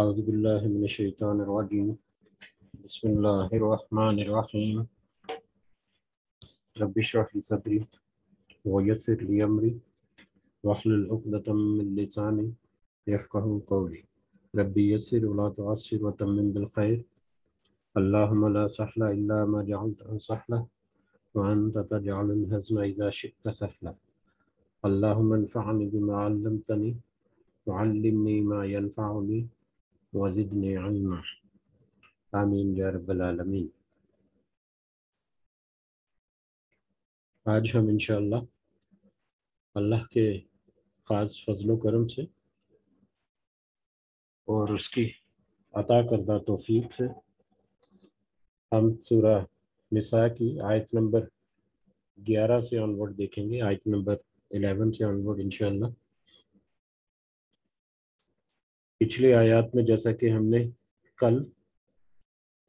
أعوذ بالله من الشيطان الرجيم بسم الله الرحمن الرحيم رب اشرح لي صدري ويسر لي أمري واحلل عقدة من لساني يفقه قولي ربي يسر ولا تعسر وتمم بالخير اللهم لا سهل إلا ما جعلته سهلا وأنت تجعل الهزم إذا شئت سهلا اللهم انفعني بما علمتني وعلمني ما ينفعني वज़िदनी इल्मा आमीन या आज हम इंशाल्लाह अल्लाह के ख़ास फजलो करम से और उसकी अता करदा तोफ़ी से हम सूरा निसा की आयत नंबर ग्यारह से ऑनवर्ड देखेंगे आयत नंबर एलेवन से ऑनवर्ड इंशाल्लाह पिछले आयात में जैसा कि हमने कल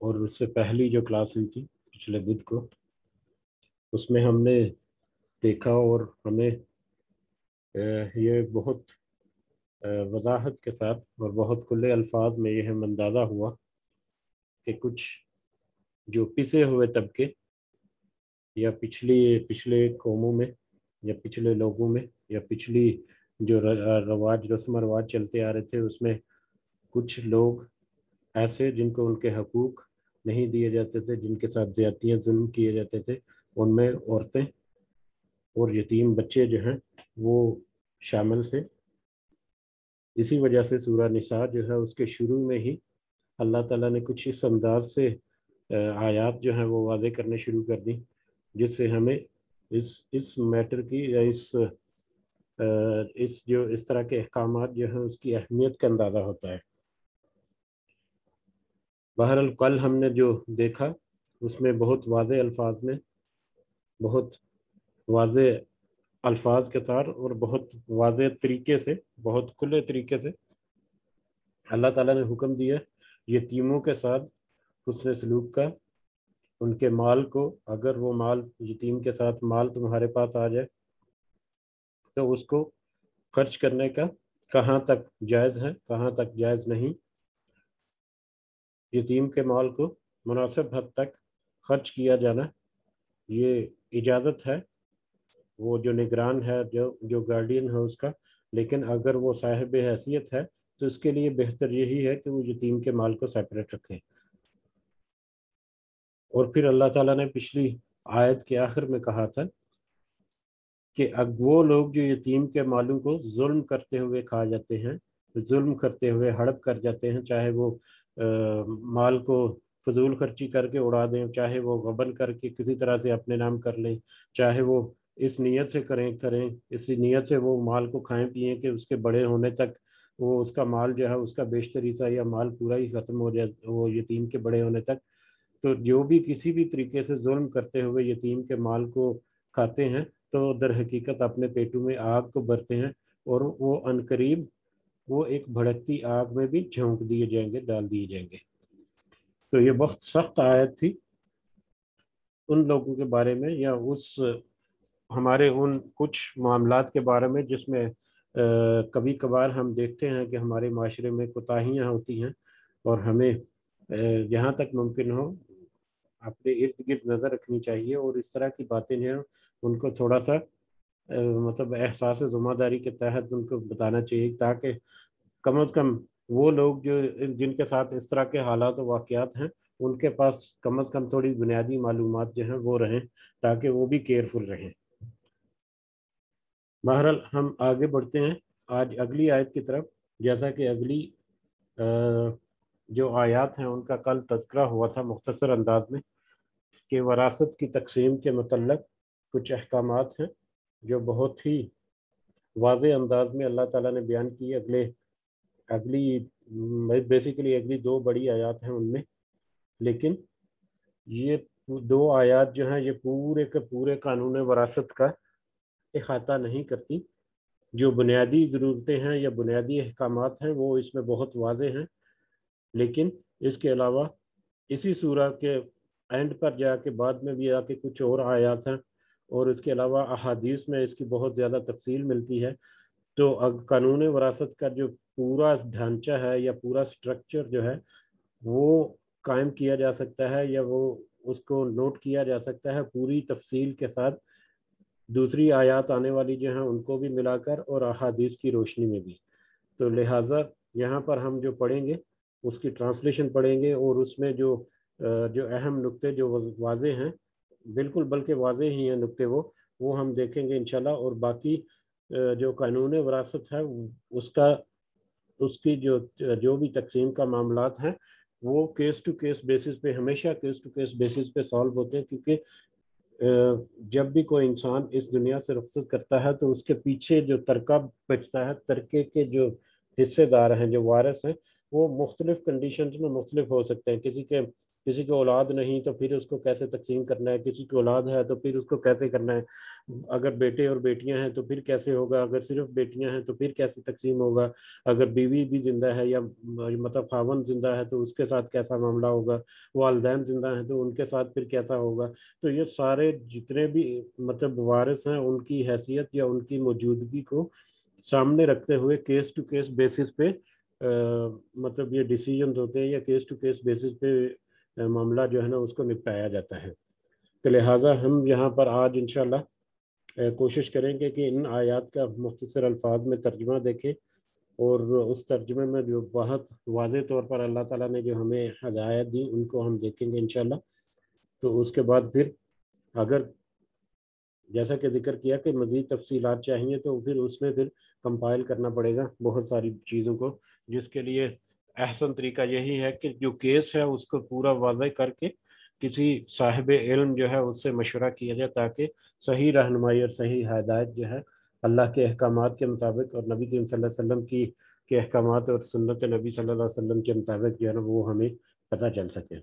और उससे पहली जो क्लास हुई थी पिछले बुध को उसमें हमने देखा और हमें ये बहुत वजाहत के साथ और बहुत खुले अल्फाज में यह हम अंदाज़ा हुआ कि कुछ जो पिसे हुए तबके या पिछली पिछले कौमों में या पिछले लोगों में या पिछली जो रवाज रस्म रवाज चलते आ रहे थे उसमें कुछ लोग ऐसे जिनको उनके हकूक नहीं दिए जाते थे जिनके साथ ज्यादतियाँ जुल्म किए जाते थे उनमें औरतें और यतीम बच्चे जो हैं वो शामिल थे इसी वजह से सूरा निसार जो है उसके शुरू में ही अल्लाह ताला ने कुछ इस अंदाज से आयात जो हैं वो वादे करने शुरू कर दी जिससे हमें इस इस मैटर की या इस इस जो इस तरह के अहकाम जो हैं उसकी अहमियत का अंदाज़ा होता है बहरल कल हमने जो देखा उसमें बहुत वाज अल्फाज में बहुत वाज अल्फाज के तार और बहुत वाज तरीके से बहुत खुले तरीके से अल्लाह ताला ने हुक्म दिया यतीमों के साथ उसने सलूक का उनके माल को अगर वो माल यतीम के साथ माल तुम्हारे पास आ जाए तो उसको खर्च करने का कहाँ तक जायज़ है कहाँ तक जायज़ नहीं यतीम के माल को मुनासिब हद तक खर्च किया जाना ये इजाज़त है वो जो निगरान है जो जो गार्डियन है उसका लेकिन अगर वो साहिब हैसियत है तो इसके लिए बेहतर यही है कि वो यतीम के माल को सेपरेट रखें और फिर अल्लाह ताला ने पिछली आयत के आखिर में कहा था कि अब वो लोग जो यतीम के मालूम को जुल्म करते हुए खा जाते हैं जुल्म करते हुए हड़प कर जाते हैं चाहे वो आ, माल को फजूल खर्ची करके उड़ा दें चाहे वो गबन करके किसी तरह से अपने नाम कर लें चाहे वो इस नीयत से करें करें इसी नीयत से वो माल को खाएं पिए कि उसके बड़े होने तक वो उसका माल जो है उसका बेशतरी सा या माल पूरा ही ख़त्म हो जाए वो यतीम के बड़े होने तक तो जो भी किसी भी तरीके से जुल्म करते हुए यतीम के माल को खाते हैं तो दर हकीकत अपने पेटू में आग को भरते हैं और वो अनकरीब वो एक भड़कती आग में भी झोंक दिए जाएंगे डाल दिए जाएंगे तो ये बहुत सख्त आयत थी उन लोगों के बारे में या उस हमारे उन कुछ मामला के बारे में जिसमें कभी कभार हम देखते हैं कि हमारे माशरे में कोताहियाँ होती हैं और हमें जहाँ तक मुमकिन हो अपने इर्द गिर्द नज़र रखनी चाहिए और इस तरह की बातें जो उनको थोड़ा सा मतलब एहसास ज़ुम्मेदारी के तहत उनको बताना चाहिए ताकि कम अज़ कम वो लोग जो जिनके साथ इस तरह के हालात और वाक़ात हैं उनके पास कम अज़ कम थोड़ी बुनियादी मालूम जो हैं वो रहें ताकि वो भी केयरफुल रहें बहरहाल हम आगे बढ़ते हैं आज अगली आयत की तरफ जैसा कि अगली आ, जो आयात हैं उनका कल तस्करा हुआ था मुख्तर अंदाज में कि वरासत की तकसीम के मतलब कुछ अहकाम हैं जो बहुत ही वाज अंदाज में अल्लाह ताला ने बयान की अगले अगली बेसिकली अगली दो बड़ी आयात हैं उनमें लेकिन ये दो आयात जो हैं ये पूरे के पूरे कानून वरासत का अहाता नहीं करती जो बुनियादी ज़रूरतें हैं या बुनियादी अहकाम हैं वो इसमें बहुत वाज हैं लेकिन इसके अलावा इसी सूरह के एंड पर जाके बाद में भी आके कुछ और आयात हैं और इसके अलावा अहादीस में इसकी बहुत ज़्यादा तफसील मिलती है तो अब कानून वरासत का जो पूरा ढांचा है या पूरा स्ट्रक्चर जो है वो कायम किया जा सकता है या वो उसको नोट किया जा सकता है पूरी तफसील के साथ दूसरी आयात आने वाली जो हैं उनको भी मिलाकर और अहादीस की रोशनी में भी तो लिहाजा यहाँ पर हम जो पढ़ेंगे उसकी ट्रांसलेशन पढ़ेंगे और उसमें जो जो अहम नुक्ते जो वाजे हैं बिल्कुल बल्कि वाजे ही हैं नुक्ते वो वो हम देखेंगे इन और बाकी जो कानून वरासत है उसका उसकी जो जो भी तकसीम का मामला हैं वो केस टू केस बेसिस पे हमेशा केस टू केस बेसिस पे सॉल्व होते हैं क्योंकि जब भी कोई इंसान इस दुनिया से रुखसत करता है तो उसके पीछे जो तरका बचता है तरके के जो हिस्सेदार हैं जो वारस हैं वो मुख्तलिफ कंडीशन में मुख्तलिफ हो सकते हैं किसी के किसी की औलाद नहीं तो फिर उसको कैसे तकसीम करना है किसी की औलाद है तो फिर उसको कैसे करना है अगर बेटे और बेटियां हैं तो फिर कैसे होगा अगर सिर्फ बेटियां हैं तो फिर कैसे तकसीम होगा अगर बीवी भी जिंदा है या मतलब खावन जिंदा है तो उसके साथ कैसा मामला होगा वालदेन जिंदा हैं तो उनके साथ फिर कैसा होगा तो ये सारे जितने भी मतलब वारिस हैं उनकी हैसियत या उनकी मौजूदगी को सामने रखते हुए केस टू केस बेसिस पे आ, मतलब ये डिसीजन होते हैं या केस टू केस बेसिस पे मामला जो है ना उसको निपटाया जाता है तो लिहाजा हम यहाँ पर आज इन कोशिश करेंगे कि इन आयात का मुख्तर अल्फाज में तर्जमा देखें और उस तर्जमे में जो बहुत वाज तौर पर अल्लाह ताला ने जो हमें हदायत दी उनको हम देखेंगे इन तो उसके बाद फिर अगर जैसा कि जिक्र किया कि मज़ीद तफसीलात चाहिए तो फिर उसमें फिर कंपाइल करना पड़ेगा बहुत सारी चीज़ों को जिसके लिए अहसन तरीका यही है कि जो केस है उसको पूरा वाजह करके किसी साहिब इल्म जो है उससे मशवरा किया जाए ताकि सही रहनमाई और सही हदायत जो है अल्लाह के अहकाम के मुताबिक और नबी करीम वसल्लम की के अहकाम और सुन्नत नबी सल्लल्लाहु अलैहि वसल्लम के मुताबिक जो है ना वो हमें पता चल सके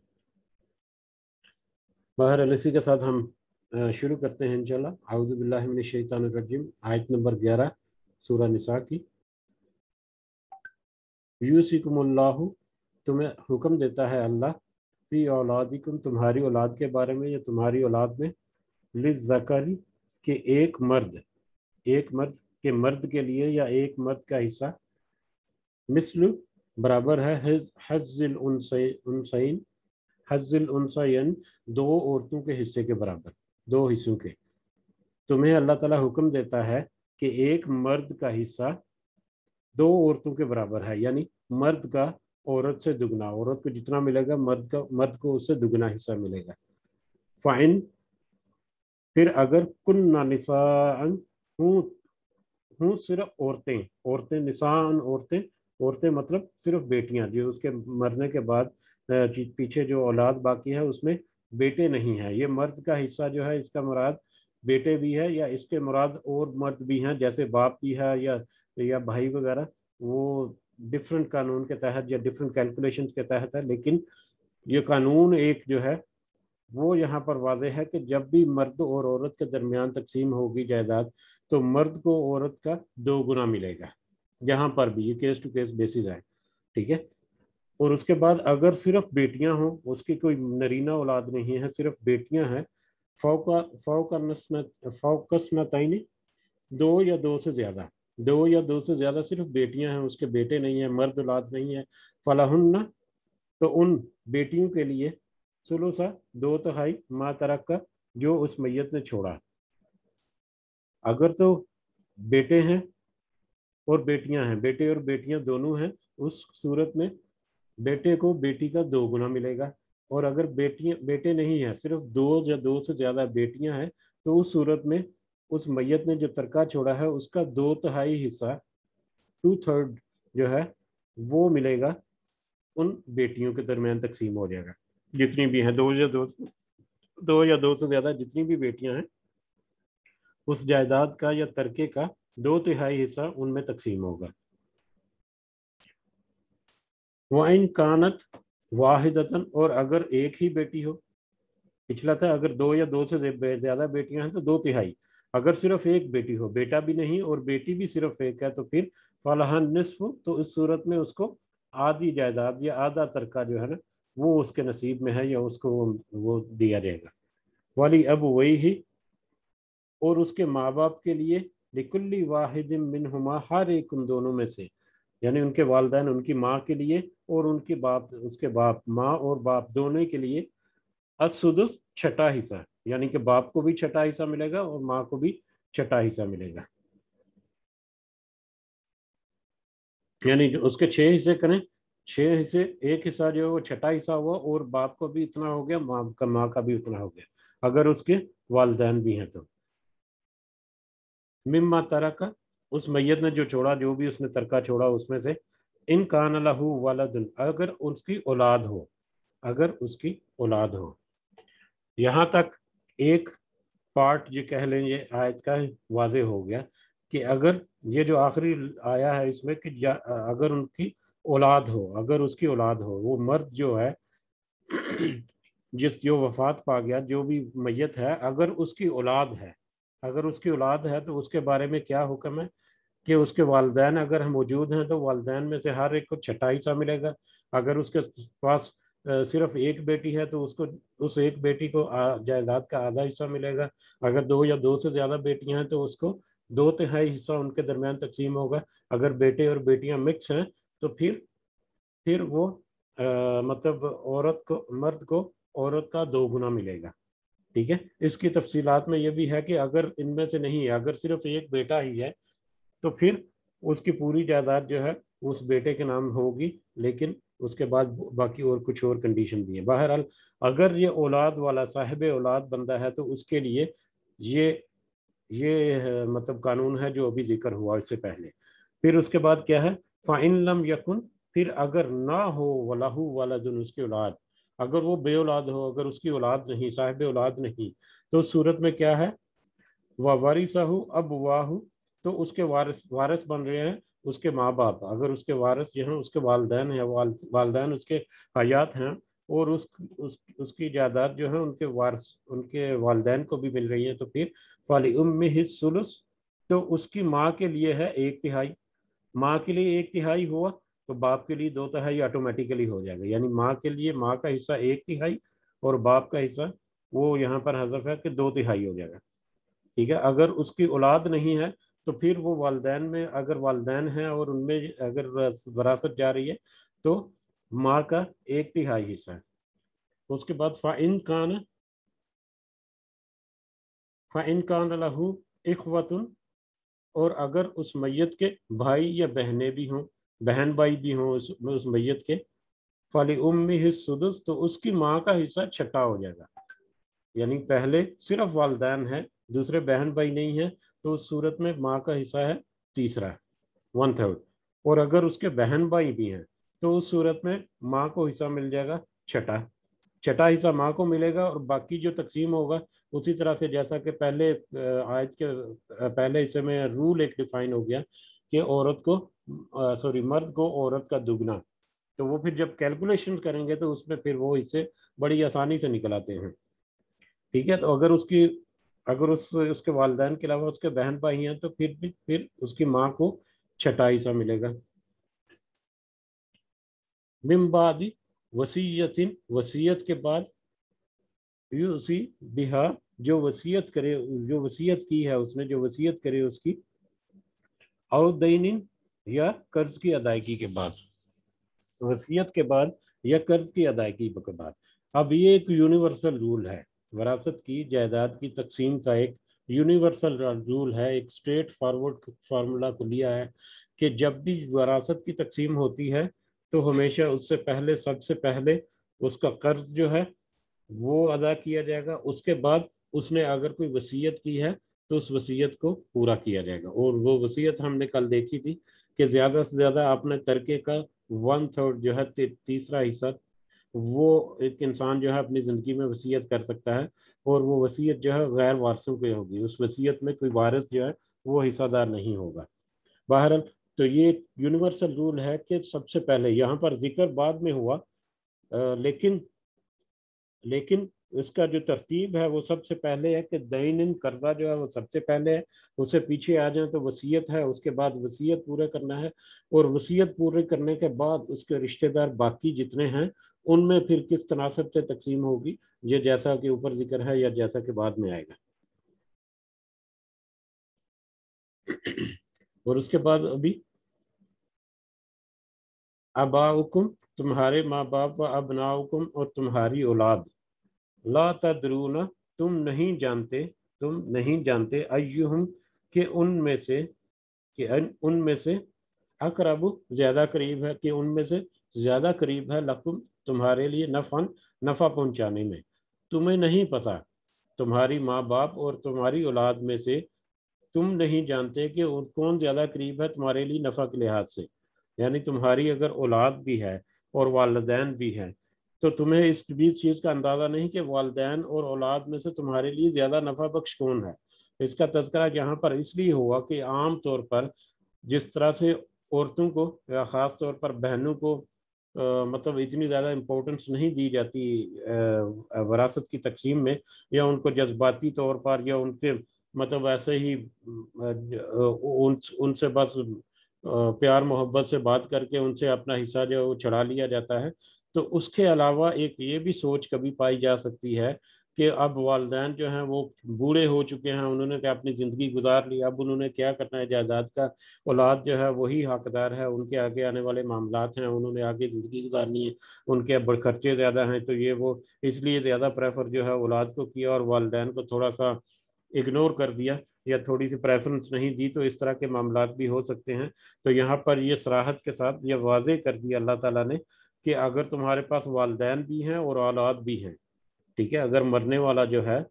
बहर अलसी के साथ हम शुरू करते हैं इनशाला आउज़बिल्लिमिनशैतानरजीम आयत नंबर ग्यारह सूर्य निसा की यूसिकुमल्लाहु तुम्हें हुक्म देता है अल्लाह फ़ी औलादिकुम तुम्हारी औलाद के बारे में या तुम्हारी औलाद में लिजकरी के एक मर्द एक मर्द के मर्द के लिए या एक मर्द का हिस्सा मिसल बराबर है हजिल उनसैन हजिल उनसैन दो औरतों के हिस्से के बराबर दो हिस्सों के तुम्हें अल्लाह ताला हुक्म देता है कि एक मर्द का हिस्सा दो औरतों के बराबर है यानी मर्द का औरत से दुगना औरत को जितना मिलेगा मर्द का मर्द को उससे दुगना हिस्सा मिलेगा फाइन फिर अगर कुन्ना निशान हूँ हूँ सिर्फ औरतें औरतें निशान औरतें औरतें मतलब सिर्फ बेटियां जो उसके मरने के बाद पीछे जो औलाद बाकी है उसमें बेटे नहीं है ये मर्द का हिस्सा जो है इसका मुराद बेटे भी है या इसके मुराद और मर्द भी हैं जैसे बाप भी है या या भाई वगैरह वो डिफरेंट कानून के तहत या डिफरेंट कैलकुलेशन के तहत है लेकिन ये कानून एक जो है वो यहाँ पर वाजह है कि जब भी मर्द और औरत के दरमियान तकसीम होगी जायदाद तो मर्द को औरत का दो गुना मिलेगा यहाँ पर भी ये केस टू केस बेसिस है ठीक है और उसके बाद अगर सिर्फ बेटियां हों उसकी कोई नरीना औलाद नहीं है सिर्फ बेटियां हैं फोकस तो नहीं दो या दो से ज़्यादा दो या दो से ज़्यादा सिर्फ बेटियां हैं उसके बेटे नहीं है मर्द औलाद नहीं है फलाहन्ना तो उन बेटियों के लिए सा दो तहाई माँ तरक का जो उस मैत ने छोड़ा अगर तो बेटे हैं और बेटियां हैं बेटे और बेटियां दोनों हैं उस सूरत में बेटे को बेटी का दो गुना मिलेगा और अगर बेटियां बेटे नहीं हैं सिर्फ दो या दो से ज़्यादा बेटियां हैं तो उस सूरत में उस मैयत ने जो तरका छोड़ा है उसका दो तहाई हिस्सा टू थर्ड जो है वो मिलेगा उन बेटियों के दरमियान तकसीम हो जाएगा जितनी भी हैं दो या दो दो या दो से ज़्यादा जितनी भी बेटियां हैं उस जायदाद का या तरके का दो तिहाई हिस्सा उनमें तकसीम होगा वाइन कानत वाहिदतन और अगर एक ही बेटी हो पिछला था अगर दो या दो से ज्यादा बेटियां हैं तो दो तिहाई अगर सिर्फ एक बेटी हो बेटा भी नहीं और बेटी भी सिर्फ एक है तो फिर फलाहन निसफ तो इस सूरत में उसको आधी जायदाद या आधा तरका जो है ना वो उसके नसीब में है या उसको वो वो दिया जाएगा वाली अब वही ही और उसके माँ बाप के लिए निकुल्ली वाहिद मिनहुमा हर एक उन दोनों में से यानी उनके वालदेन उनकी माँ के लिए और उनके बाप उसके बाप माँ और बाप दोनों के लिए असुदस छठा हिस्सा यानी कि बाप को भी छठा हिस्सा मिलेगा और माँ को भी छठा हिस्सा मिलेगा यानी उसके छह हिस्से करें छह हिस्से एक हिस्सा जो है वो छठा हिस्सा हुआ और बाप को भी इतना हो गया माँ का माँ का भी उतना हो गया अगर उसके वालदेन भी हैं तो मिम्मा तरह का उस मैयत ने जो छोड़ा जो भी उसने तरका छोड़ा उसमें से इन कान लहू वालदन अगर उसकी औलाद हो अगर उसकी औलाद हो यहाँ तक एक पार्ट जो कह लें ये आयत का वाज हो गया कि अगर ये जो आखिरी आया है इसमें कि अगर उनकी औलाद हो अगर उसकी औलाद हो वो मर्द जो है जिस जो वफात पा गया जो भी मैयत है अगर उसकी औलाद है अगर उसकी औलाद है तो उसके बारे में क्या हुक्म है कि उसके वालदेन अगर मौजूद हैं तो वालदेन में से हर एक को छठा सा मिलेगा अगर उसके पास सिर्फ एक बेटी है तो उसको उस एक बेटी को जायदाद का आधा हिस्सा मिलेगा अगर दो या दो से ज़्यादा बेटियां हैं तो उसको दो तिहाई हिस्सा उनके दरमियान तकसीम होगा अगर बेटे और बेटियां मिक्स हैं तो फिर फिर वो आ, मतलब औरत को मर्द को औरत का दो गुना मिलेगा ठीक है इसकी तफसीलात में यह भी है कि अगर इनमें से नहीं है अगर सिर्फ एक बेटा ही है तो फिर उसकी पूरी जायदाद जो है उस बेटे के नाम होगी लेकिन उसके बाद बाकी और कुछ और कंडीशन भी है बहरहाल अगर ये औलाद वाला साहिब औलाद बंदा है तो उसके लिए ये ये मतलब कानून है जो अभी जिक्र हुआ इससे पहले फिर उसके बाद क्या है फ़ाइन लम यकुन फिर अगर ना हो वलाहू जुन उसकी औलाद अगर वो बे औलाद हो अगर उसकी औलाद नहीं साहिब औलाद नहीं तो उस सूरत में क्या है वह वारिसाहू अब वाहू तो उसके वारिस वारस बन रहे हैं उसके माँ बाप अगर उसके वारस जो हैं उसके वालदेन हैं वाल वालदेन उसके हयात हैं और उस, उस उसकी जायदाद जो है उनके वारस उनके वालदेन को भी मिल रही है तो फिर फाली उम हिस्सुलस तो उसकी माँ के लिए है एक तिहाई माँ के लिए एक तिहाई हुआ तो बाप के लिए दो तिहाई ऑटोमेटिकली हो जाएगा यानी माँ के लिए माँ का हिस्सा एक तिहाई और बाप का हिस्सा वो यहाँ पर हजफ है कि दो तिहाई हो जाएगा ठीक है अगर उसकी औलाद नहीं है तो फिर वो वालदेन में अगर वालदेन हैं और उनमें अगर वरासत जा रही है तो माँ का एक तिहाई हिस्सा है उसके बाद फ़ाइन कान फ़ाइन कान लहू इखवतन और अगर उस मैयत के भाई या बहने भी हों बहन भाई भी हों उस, उस मैयत के फली उम्मी हिस्सुदस तो उसकी माँ का हिस्सा छठा हो जाएगा यानी पहले सिर्फ वालदेन है दूसरे बहन भाई नहीं है तो उस सूरत में माँ का हिस्सा है तीसरा वन थर्ड और अगर उसके बहन भाई भी हैं तो उस सूरत में माँ को हिस्सा मिल जाएगा छठा छठा हिस्सा माँ को मिलेगा और बाकी जो तकसीम होगा उसी तरह से जैसा कि पहले आयत के पहले हिस्से में रूल एक डिफाइन हो गया कि औरत को सॉरी मर्द को औरत का दुगना तो वो फिर जब कैलकुलेशन करेंगे तो उसमें फिर वो इसे बड़ी आसानी से निकल आते हैं ठीक है तो अगर उसकी अगर उस उसके वालदेन के अलावा उसके बहन भाई हैं तो फिर भी फिर उसकी माँ को छठा हिस्सा मिलेगा मिम्बादी वसीयत वसीयत के बाद यूसी बिहा जो वसीयत करे जो वसीयत की है उसने जो वसीयत करे उसकी और दैनिन या कर्ज की अदायगी के बाद वसीयत के बाद या कर्ज की अदायगी के बाद अब ये एक यूनिवर्सल रूल है वरासत की जायदाद की तकसीम का एक यूनिवर्सल रूल है एक स्ट्रेट फॉरवर्ड फार्मूला को लिया है कि जब भी वरासत की तकसीम होती है तो हमेशा उससे पहले सबसे पहले उसका कर्ज जो है वो अदा किया जाएगा उसके बाद उसने अगर कोई वसीयत की है तो उस वसीयत को पूरा किया जाएगा और वो वसीयत हमने कल देखी थी कि ज़्यादा से ज़्यादा आपने करके का वन थर्ड जो है ती, तीसरा हिस्सा वो एक इंसान जो है अपनी ज़िंदगी में वसीयत कर सकता है और वो वसीयत जो है गैर वारसों की होगी उस वसीयत में कोई वारिस जो है वो हिस्सादार नहीं होगा बहरहाल तो ये यूनिवर्सल रूल है कि सबसे पहले यहाँ पर जिक्र बाद में हुआ आ, लेकिन लेकिन इसका जो तरतीब है वो सबसे पहले है कि दैनिन कर्जा जो है वो सबसे पहले है उससे पीछे आ जाए तो वसीयत है उसके बाद वसीयत पूरा करना है और वसीयत पूरे करने के बाद उसके रिश्तेदार बाकी जितने हैं उनमें फिर किस तनासब से तकसीम होगी ये जैसा कि ऊपर जिक्र है या जैसा कि बाद में आएगा और उसके बाद अभी अबाउकुम तुम्हारे माँ बाप व अबनाउकुम और तुम्हारी औलाद ला तदरून तुम नहीं जानते तुम नहीं जानते अयुहम के उनमें से कि उनमें से अकरब ज़्यादा करीब है कि उनमें से ज़्यादा करीब है लकुम तुम्हारे लिए नफन नफ़ा पहुंचाने में तुम्हें नहीं पता तुम्हारी माँ बाप और तुम्हारी औलाद में से तुम नहीं जानते कि कौन ज़्यादा करीब है तुम्हारे लिए नफ़ा के लिहाज से यानी तुम्हारी अगर औलाद भी है और वालदेन भी हैं तो तुम्हें इस भी चीज़ का अंदाज़ा नहीं कि वालदेन और औलाद में से तुम्हारे लिए ज़्यादा नफा बख्श कौन है इसका तस्करा यहाँ पर इसलिए हुआ कि आम तौर पर जिस तरह से औरतों को या ख़ास तौर पर बहनों को आ, मतलब इतनी ज़्यादा इम्पोर्टेंस नहीं दी जाती वरासत की तकसीम में या उनको जज्बाती तौर पर या उनके मतलब ऐसे ही उन उनसे बस प्यार मोहब्बत से बात करके उनसे अपना हिस्सा जो है वो चढ़ा लिया जाता है तो उसके अलावा एक ये भी सोच कभी पाई जा सकती है कि अब वालदेन जो हैं वो बूढ़े हो चुके हैं उन्होंने क्या अपनी ज़िंदगी गुजार ली अब उन्होंने क्या करना है जायदाद का औलाद जो है वही हकदार है उनके आगे आने वाले मामला हैं उन्होंने आगे ज़िंदगी गुजारनी है उनके अब खर्चे ज़्यादा हैं तो ये वो इसलिए ज़्यादा प्रेफर जो है औलाद को किया और वालदेन को थोड़ा सा इग्नोर कर दिया या थोड़ी सी प्रेफरेंस नहीं दी तो इस तरह के मामला भी हो सकते हैं तो यहाँ पर ये सराहत के साथ यह वाजे कर दिया अल्लाह ताला ने कि अगर तुम्हारे पास वालदेन भी हैं और औलाद भी हैं ठीक है अगर मरने वाला जो है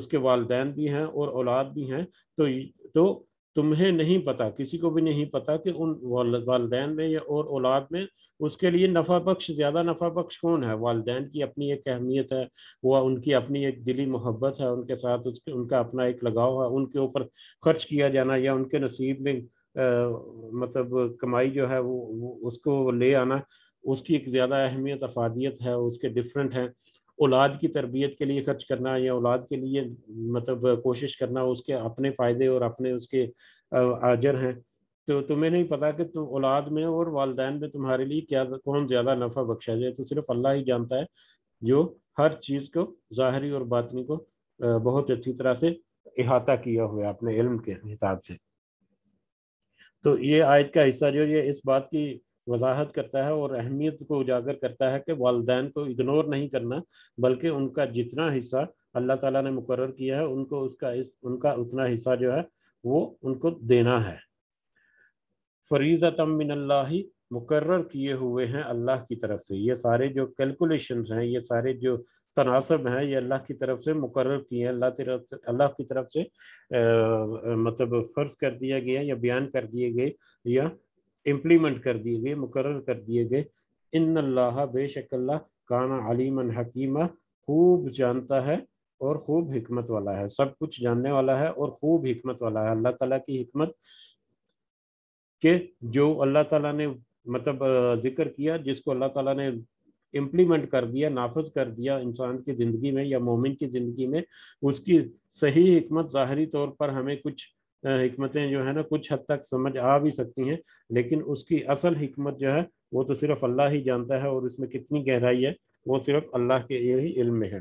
उसके वालदेन भी हैं और औलाद भी हैं तो तो तुम्हें नहीं पता किसी को भी नहीं पता कि उन वालदेन में या और औलाद में उसके लिए नफ़ा बख्श ज़्यादा नफ़ा बख्श कौन है वालदेन की अपनी एक अहमियत है वह उनकी अपनी एक दिली मोहब्बत है उनके साथ उसके उनका अपना एक लगाव है उनके ऊपर खर्च किया जाना या उनके नसीब में आ, मतलब कमाई जो है वो, वो उसको ले आना उसकी एक ज़्यादा अहमियत अफादियत है उसके डिफरेंट हैं औलाद की तरबियत के लिए खर्च करना या औलाद के लिए मतलब कोशिश करना उसके अपने फ़ायदे और अपने उसके आजर हैं तो तुम्हें नहीं पता कि तुम औलाद में और वालदेन में तुम्हारे लिए क्या कौन ज़्यादा नफ़ा बख्शा जाए तो सिर्फ अल्लाह ही जानता है जो हर चीज़ को ज़ाहरी और बातनी को बहुत अच्छी तरह से अहाता किया हुआ है अपने इल्म के हिसाब से तो ये आयत का हिस्सा जो ये इस बात की वजाहत करता है और अहमियत को उजागर करता है कि वालदेन को इग्नोर नहीं करना बल्कि उनका जितना हिस्सा अल्लाह ताला ने मुकर किया है उनको उसका इस, उनका उतना हिस्सा जो है वो उनको देना है फरीज़तम मिनल्ला मुकर किए हुए हैं अल्लाह की तरफ से ये सारे जो कैलकुलेशन हैं ये सारे जो तनासब हैं ये अल्लाह की तरफ से मुकर किए हैं अल्लाह तरफ से अल्लाह की तरफ से आ, मतलब फ़र्ज कर दिया गया या बयान कर दिए गए या इम्प्लीमेंट कर दिए गए मुकर कर दिए गए इन अल्लाह बेशकल्ला काना अलीमन हकीमा खूब जानता है और खूब हमत वाला है सब कुछ जानने वाला है और खूब हमत वाला है अल्लाह तला की हमत के जो अल्लाह तला ने मतलब जिक्र किया जिसको अल्लाह तला ने इम्प्लीमेंट कर दिया नाफज कर दिया इंसान की ज़िंदगी में या मोमिन की ज़िंदगी में उसकी सही हमत ज़ाहरी तौर पर हमें कुछ हमतें जो है ना कुछ हद तक समझ आ भी सकती हैं लेकिन उसकी असल हमत जो है वो तो सिर्फ अल्लाह ही जानता है और उसमें कितनी गहराई है वो सिर्फ अल्लाह के ही इल्म में है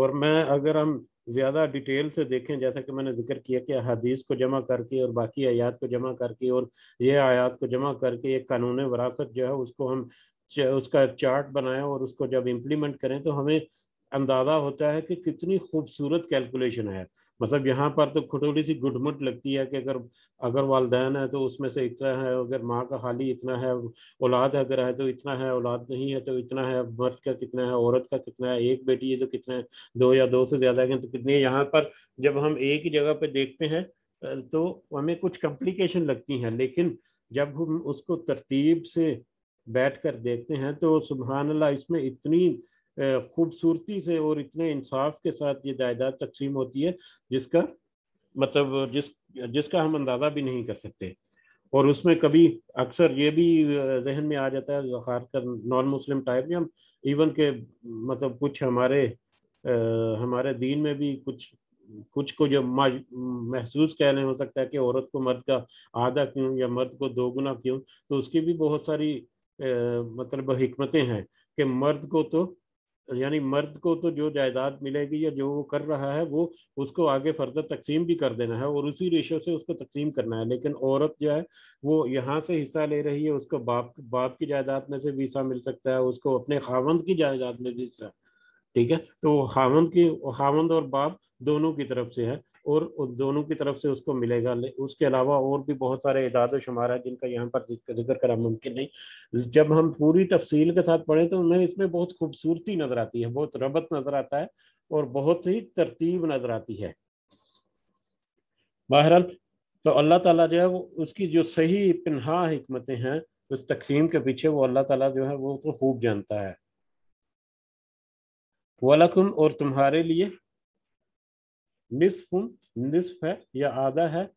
और मैं अगर हम ज़्यादा डिटेल से देखें जैसा कि मैंने जिक्र किया कि हदीस को जमा करके और बाकी आयात को जमा करके और ये आयात को जमा करके एक कानून वरासत जो है उसको हम उसका चार्ट बनाया और उसको जब इम्प्लीमेंट करें तो हमें अंदाज़ा होता है कि कितनी खूबसूरत कैलकुलेशन है मतलब यहाँ पर तो खुटोली सी गुटमुट लगती है कि अगर अगर वालदेन है तो उसमें से इतना है अगर माँ का खाली इतना है औलाद अगर है तो इतना है औलाद नहीं है तो इतना है मर्द का कितना है औरत का कितना है एक बेटी है तो कितना है दो या दो से ज़्यादा है तो कितनी है यहाँ पर जब हम एक ही जगह पर देखते हैं तो हमें कुछ कम्प्लिकेशन लगती हैं लेकिन जब हम उसको तरतीब से बैठ कर देखते हैं तो सुबहानल्ला इसमें इतनी खूबसूरती से और इतने इंसाफ के साथ ये जायदाद तकसीम होती है जिसका मतलब जिस जिसका हम अंदाज़ा भी नहीं कर सकते और उसमें कभी अक्सर ये भी जहन में आ जाता है खासकर कर नॉन मुस्लिम टाइप में हम इवन के मतलब कुछ हमारे आ, हमारे दीन में भी कुछ कुछ को जो महसूस कहने हो सकता है कि औरत को मर्द का आधा क्यों या मर्द को दोगुना क्यों तो उसकी भी बहुत सारी आ, मतलब हमतें हैं कि मर्द को तो यानी मर्द को तो जो जायदाद मिलेगी या जो वो कर रहा है वो उसको आगे फर्दर तकसीम भी कर देना है और उसी रेशो से उसको तकसीम करना है लेकिन औरत जो है वो यहाँ से हिस्सा ले रही है उसको बाप बाप की जायदाद में से भी हिस्सा मिल सकता है उसको अपने खावंद की जायदाद में भी हिस्सा ठीक है तो खावंद की खावंद और बाप दोनों की तरफ से है और दोनों की तरफ से उसको मिलेगा उसके अलावा और भी बहुत सारे इदाद शुमार हैं जिनका यहाँ पर जिक्र करना मुमकिन नहीं जब हम पूरी तफसील के साथ पढ़ें तो उन्हें इसमें बहुत खूबसूरती नज़र आती है बहुत रबत नज़र आता है और बहुत ही तरतीब नज़र आती है बहरहाल तो अल्लाह ताला जो है वो उसकी जो सही पन्हा हमतें हैं उस तकसीम के पीछे वो अल्लाह ताला जो है वो तो खूब जानता है वालकुम और तुम्हारे लिए निस्फुम निस्फ है या आधा है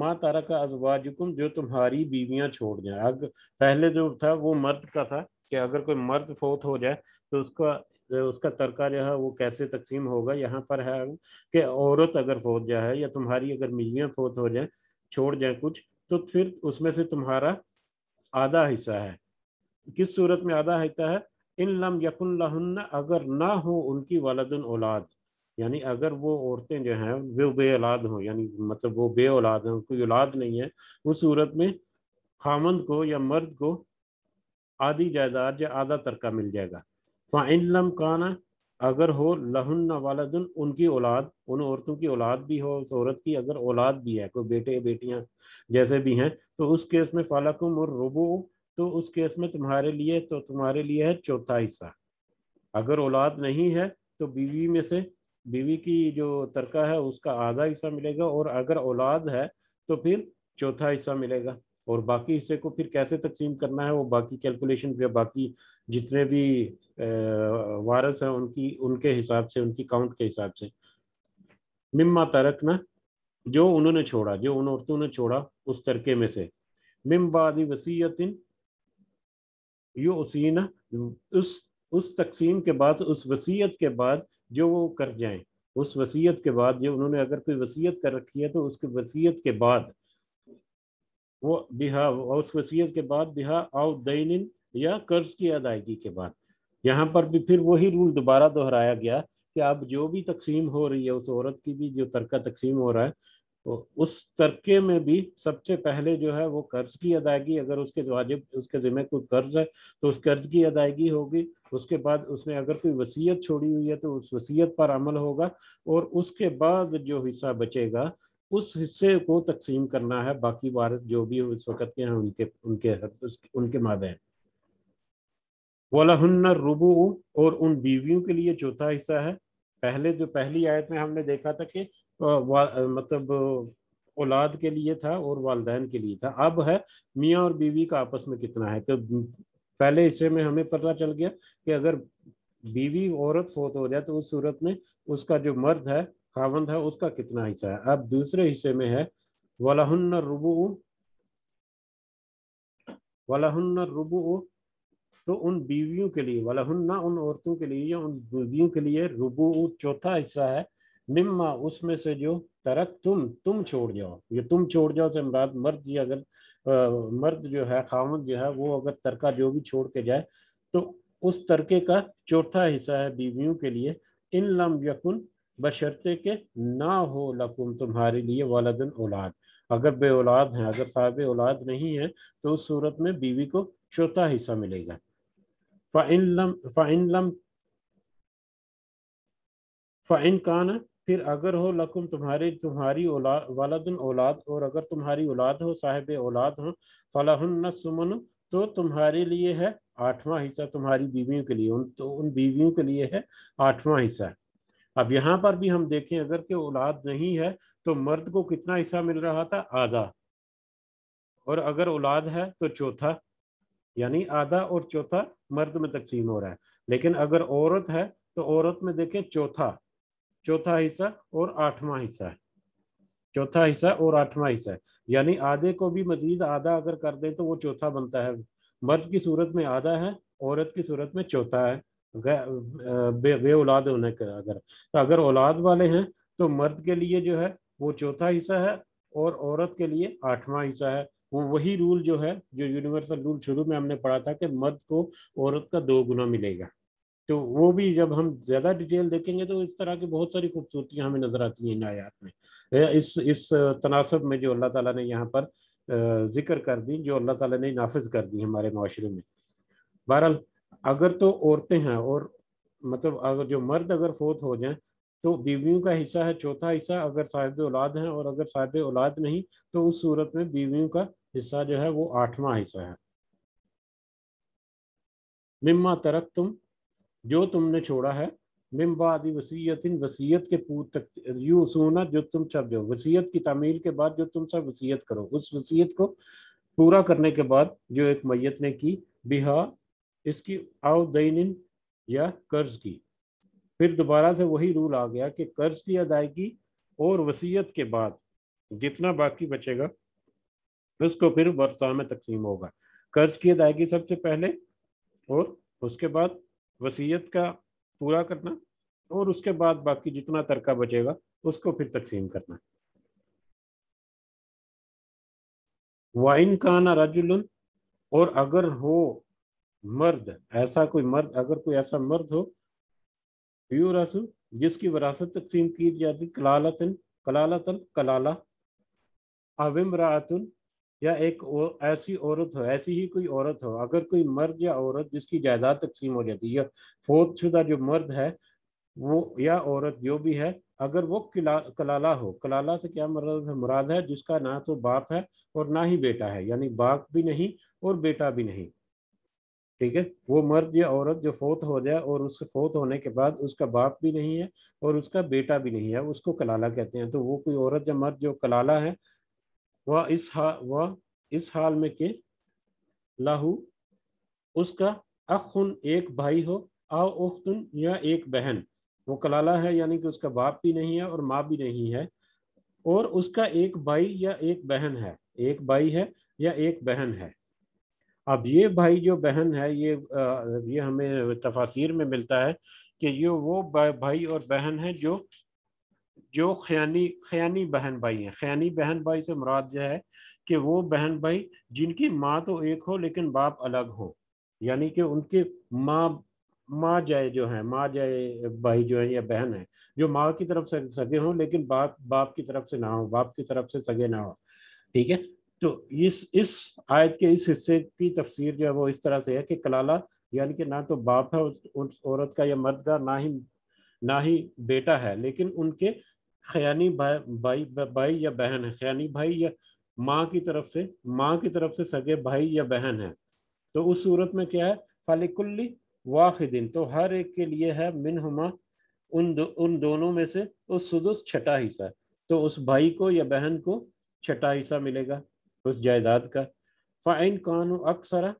माँ तारा का अजवाजुकुम जो तुम्हारी बीवियां छोड़ जाए अग पहले जो था वो मर्द का था कि अगर कोई मर्द फोत हो जाए तो उसका उसका तरका जो है वो कैसे तकसीम होगा यहाँ पर है कि औरत अगर फोत जाए या तुम्हारी अगर बीवियाँ फोत हो जाए छोड़ जाए कुछ तो फिर उसमें से तुम्हारा आधा हिस्सा है किस सूरत में आधा हिस्सा है इन लम यकुन लहन्ना अगर ना हो उनकी वालदन औलाद यानी अगर वो औरतें जो हैं वे बे औलाद हों यानी मतलब वो बे औलाद हैं कोई औलाद नहीं है उस सूरत में खामंद को या मर्द को आधी जायदाद या आधा तरका मिल जाएगा फाइनलम काना अगर हो लहन वालदन उनकी औलाद उन औरतों की औलाद भी हो उस औरत की अगर औलाद भी है कोई बेटे बेटियां जैसे भी हैं तो उस केस में फालकुम और रुबो तो उस केस में तुम्हारे लिए तो तुम्हारे लिए है चौथा हिस्सा अगर औलाद नहीं है तो बीवी में से बीवी की जो तरका है उसका आधा हिस्सा मिलेगा और अगर औलाद है तो फिर चौथा हिस्सा मिलेगा और बाकी हिस्से को फिर कैसे तकसीम करना है वो बाकी कैलकुलेशन या बाकी जितने भी वारस हैं उनकी उनके हिसाब से उनकी काउंट के हिसाब से मिम्मा ना जो उन्होंने छोड़ा जो उन औरतों ने छोड़ा उस तरके में से मिम्बादी बादी वसीयतिन उसी ना उस उस तकसीम के बाद उस वसीयत के बाद जो वो कर जाएं उस वसीयत के बाद जो उन्होंने अगर कोई वसीयत कर रखी है तो उसके वसीयत के बाद वो बिहा उस वसीयत के बाद बिहा दिन या कर्ज की अदायगी के बाद यहाँ पर भी फिर वही रूल दोबारा दोहराया गया कि अब जो भी तकसीम हो रही है उस औरत की भी जो तरका तकसीम हो रहा है उस तरके में भी सबसे पहले जो है वो कर्ज की अदायगी अगर उसके वाजिब उसके ज़िम्मे कोई कर्ज है तो उस कर्ज की अदायगी होगी उसके बाद उसने अगर कोई वसीयत छोड़ी हुई है तो उस वसीयत पर अमल होगा और उसके बाद जो हिस्सा बचेगा उस हिस्से को तकसीम करना है बाकी वारिस जो भी उस वक़्त के हैं उनके उनके उनके माबेन वलाहन्ना रुबू और उन बीवियों के लिए चौथा हिस्सा है पहले जो पहली आयत में हमने देखा था कि मतलब औलाद के लिए था और वालदेन के लिए था अब है मियाँ और बीवी का आपस में कितना है कि तो पहले हिस्से में हमें पता चल गया कि अगर बीवी औरत फोत हो जाए तो उस सूरत में उसका जो मर्द है खावंद है उसका कितना हिस्सा है अब दूसरे हिस्से में है वलाहन रुबू वलाहन रुबू तो उन बीवियों के लिए वलाहन्ना उन औरतों के लिए या उन बीवियों के लिए रुबू चौथा हिस्सा है मिम्मा उसमें से जो तरक तुम तुम छोड़ जाओ ये तुम छोड़ जाओ से मराद मर्द ये अगर आ, मर्द जो है खामद जो है वो अगर तरका जो भी छोड़ के जाए तो उस तरके का चौथा हिस्सा है बीवियों के लिए इन लम यकुन बशर्ते के ना हो लकुम तुम्हारे लिए वालदन औलाद अगर बे औलाद हैं अगर साहब औलाद नहीं है तो उस सूरत में बीवी को चौथा हिस्सा मिलेगा फ़ाइन लम फ़ाइन लम फ़ाइन काना फिर अगर हो लकुम तुम्हारे तुम्हारी औलाद वालद औलाद और अगर तुम्हारी औलाद हो साहेब औलाद हो फलाहन सुमन तो तुम्हारे लिए है आठवां हिस्सा तुम्हारी बीवियों के लिए उन तो उन बीवियों के लिए है आठवां हिस्सा अब यहाँ पर भी हम देखें अगर के औलाद नहीं है तो मर्द को कितना हिस्सा मिल रहा था आधा और अगर औलाद है तो चौथा यानी आधा और चौथा मर्द में तकसीम हो रहा है लेकिन अगर औरत है तो औरत में देखें चौथा चौथा हिस्सा और आठवां हिस्सा है चौथा हिस्सा और आठवां हिस्सा है यानी आधे को भी मजीद आधा अगर कर दें तो वो चौथा बनता है मर्द की सूरत में आधा है औरत की सूरत में चौथा है बे, बे औलाद होने का अगर तो अगर औलाद वाले हैं तो मर्द के लिए जो है वो चौथा हिस्सा है और औरत के लिए आठवां हिस्सा है वो वही रूल जो है जो यूनिवर्सल रूल शुरू में हमने पढ़ा था कि मर्द को औरत का दो गुना मिलेगा तो वो भी जब हम ज़्यादा डिटेल देखेंगे तो इस तरह की बहुत सारी खूबसूरतियाँ हमें नज़र आती हैं इन आयात में इस इस तनासब में जो अल्लाह ताला ने यहाँ पर जिक्र कर दी जो अल्लाह ताला ने नाफिज कर दी हमारे माशरे में बहरहाल अगर तो औरतें हैं और मतलब अगर जो मर्द अगर फोत हो जाए तो बीवियों का हिस्सा है चौथा हिस्सा अगर साहिब औलाद हैं और अगर साहिब औलाद नहीं तो उस सूरत में बीवियों का हिस्सा जो है वो आठवां हिस्सा है मिम्मा तरक तुम जो तुमने छोड़ा है मिमबादी वसीयतिन वसीयत के पूत तक यूँ सुना जो तुम सब जो वसीयत की तामील के बाद जो तुम सब वसीयत करो उस वसीयत को पूरा करने के बाद जो एक मैयत ने की बिहा इसकी आवदैन या कर्ज की फिर दोबारा से वही रूल आ गया कि कर्ज की अदायगी और वसीयत के बाद जितना बाकी बचेगा उसको फिर वर्षा में तकसीम होगा कर्ज की अदायगी सबसे पहले और उसके बाद वसीयत का पूरा करना और उसके बाद बाकी जितना तरका बचेगा उसको फिर तकसीम करना वाइन काना रजुलन और अगर हो मर्द ऐसा कोई मर्द अगर कोई ऐसा मर्द हो यू रसु जिसकी विरासत तकसीम की जाती कलालतन कलालतन कलाला अविमरातन या एक और, ऐसी औरत हो ऐसी ही कोई औरत हो अगर कोई मर्द या औरत जिसकी जायदाद तकसीम हो जाती है या फोर्थ शुदा जो मर्द है वो या औरत जो भी है अगर वो किला कलाला हो कलाला से क्या मतलब है मुराद है जिसका ना तो बाप है और ना ही बेटा है यानी बाप भी नहीं और बेटा भी नहीं ठीक है वो मर्द या औरत जो फोत हो जाए और उसके फोत होने के बाद उसका बाप भी नहीं है और उसका बेटा भी नहीं है उसको कलाला कहते हैं तो वो कोई औरत या मर्द जो कलाला है वह इस हा वह इस हाल में के लाहू उसका अखुन एक भाई हो आ या एक बहन वो कलाला है यानी कि उसका बाप भी नहीं है और माँ भी नहीं है और उसका एक भाई या एक बहन है एक भाई है या एक बहन है अब ये भाई जो बहन है ये ये हमें तफासिर में मिलता है कि ये वो भाई और बहन है जो जो खयानी खयानी बहन भाई हैं खयानी बहन भाई से मुराद जो है कि वो बहन भाई जिनकी माँ तो एक हो लेकिन बाप अलग हो यानी कि उनके माँ माँ जाए जो है माँ जाए भाई जो है या बहन है जो माँ की तरफ से सगे हों लेकिन बाप बाप की तरफ से ना हो बाप की तरफ से सगे ना हो ठीक है तो इस इस आयत के इस हिस्से की तफसीर जो है वो इस तरह से है कि कलाला यानी कि ना तो बाप है उस, उस औरत का या मर्द का ना ही ना ही बेटा है लेकिन उनके खयानी भाई भाई भाई या बहन है खयानी भाई या माँ की तरफ से माँ की तरफ से सगे भाई या बहन है तो उस सूरत में क्या है फालिकुल्ली वाहिदिन तो हर एक के लिए है मिन मिनहुमा उन दो, उन दोनों में से उस सुदुस छठा हिस्सा तो उस भाई को या बहन को छठा हिस्सा मिलेगा उस जायदाद का फ़ाइन कानू अक्सरा